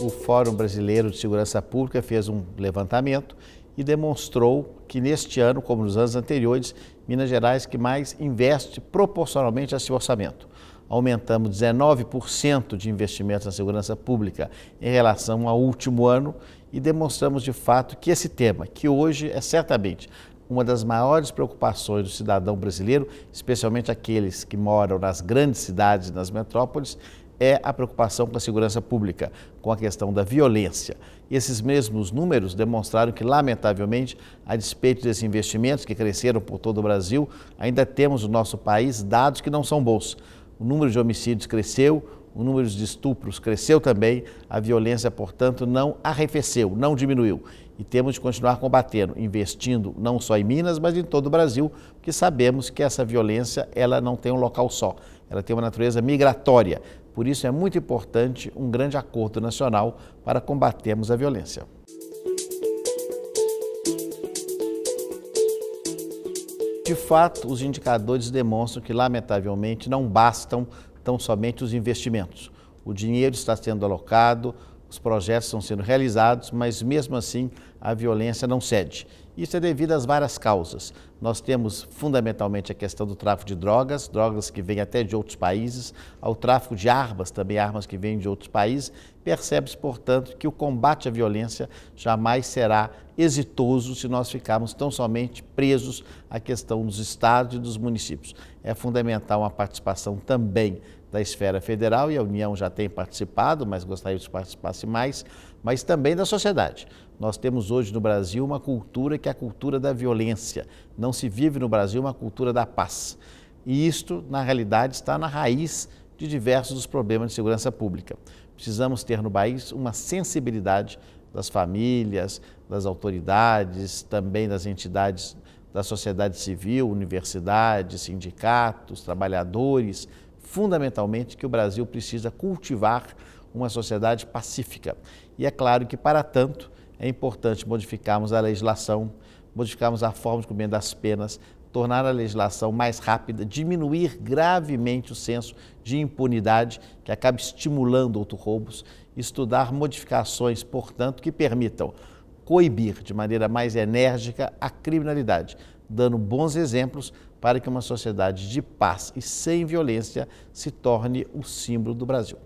O Fórum Brasileiro de Segurança Pública fez um levantamento e demonstrou que neste ano, como nos anos anteriores, Minas Gerais que mais investe proporcionalmente a seu orçamento. Aumentamos 19% de investimentos na segurança pública em relação ao último ano e demonstramos de fato que esse tema, que hoje é certamente uma das maiores preocupações do cidadão brasileiro, especialmente aqueles que moram nas grandes cidades, nas metrópoles, é a preocupação com a segurança pública, com a questão da violência. Esses mesmos números demonstraram que, lamentavelmente, a despeito desses investimentos que cresceram por todo o Brasil, ainda temos no nosso país dados que não são bons. O número de homicídios cresceu, o número de estupros cresceu também, a violência, portanto, não arrefeceu, não diminuiu. E temos de continuar combatendo, investindo não só em Minas, mas em todo o Brasil, porque sabemos que essa violência ela não tem um local só, ela tem uma natureza migratória. Por isso é muito importante um grande acordo nacional para combatermos a violência. De fato, os indicadores demonstram que, lamentavelmente, não bastam tão somente os investimentos. O dinheiro está sendo alocado, os projetos estão sendo realizados, mas mesmo assim a violência não cede. Isso é devido às várias causas. Nós temos fundamentalmente a questão do tráfico de drogas, drogas que vêm até de outros países, ao tráfico de armas, também armas que vêm de outros países. Percebe-se, portanto, que o combate à violência jamais será exitoso se nós ficarmos tão somente presos à questão dos estados e dos municípios. É fundamental uma participação também da esfera federal e a União já tem participado, mas gostaria que participasse mais mas também da sociedade. Nós temos hoje no Brasil uma cultura que é a cultura da violência. Não se vive no Brasil uma cultura da paz. E isto, na realidade, está na raiz de diversos dos problemas de segurança pública. Precisamos ter no país uma sensibilidade das famílias, das autoridades, também das entidades da sociedade civil, universidades, sindicatos, trabalhadores, fundamentalmente que o Brasil precisa cultivar uma sociedade pacífica. E é claro que, para tanto, é importante modificarmos a legislação, modificarmos a forma de cumprimento das penas, tornar a legislação mais rápida, diminuir gravemente o senso de impunidade que acaba estimulando outros roubos, estudar modificações, portanto, que permitam coibir de maneira mais enérgica a criminalidade, dando bons exemplos para que uma sociedade de paz e sem violência se torne o símbolo do Brasil.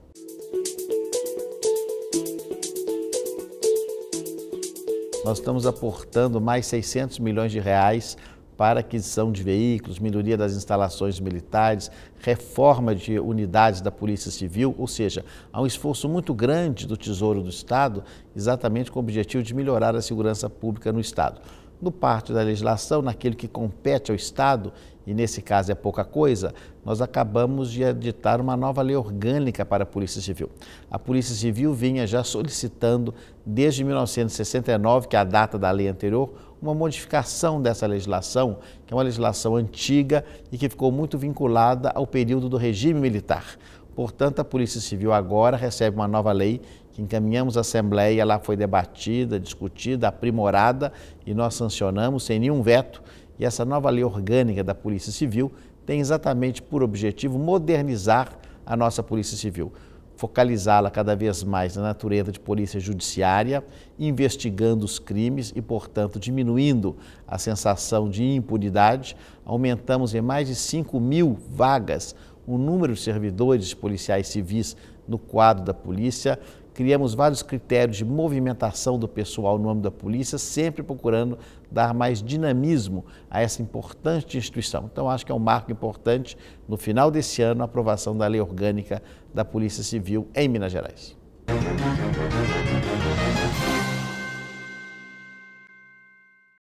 Nós estamos aportando mais 600 milhões de reais para aquisição de veículos, melhoria das instalações militares, reforma de unidades da Polícia Civil, ou seja, há um esforço muito grande do Tesouro do Estado, exatamente com o objetivo de melhorar a segurança pública no Estado. No parte da legislação, naquilo que compete ao Estado, e nesse caso é pouca coisa, nós acabamos de editar uma nova lei orgânica para a Polícia Civil. A Polícia Civil vinha já solicitando, desde 1969, que é a data da lei anterior, uma modificação dessa legislação, que é uma legislação antiga e que ficou muito vinculada ao período do regime militar. Portanto, a Polícia Civil agora recebe uma nova lei que encaminhamos à Assembleia, lá foi debatida, discutida, aprimorada e nós sancionamos sem nenhum veto. E essa nova lei orgânica da Polícia Civil tem exatamente por objetivo modernizar a nossa Polícia Civil, focalizá-la cada vez mais na natureza de polícia judiciária, investigando os crimes e, portanto, diminuindo a sensação de impunidade. Aumentamos em mais de 5 mil vagas o número de servidores policiais civis no quadro da polícia, criamos vários critérios de movimentação do pessoal no âmbito da polícia, sempre procurando dar mais dinamismo a essa importante instituição. Então, acho que é um marco importante no final desse ano a aprovação da Lei Orgânica da Polícia Civil em Minas Gerais.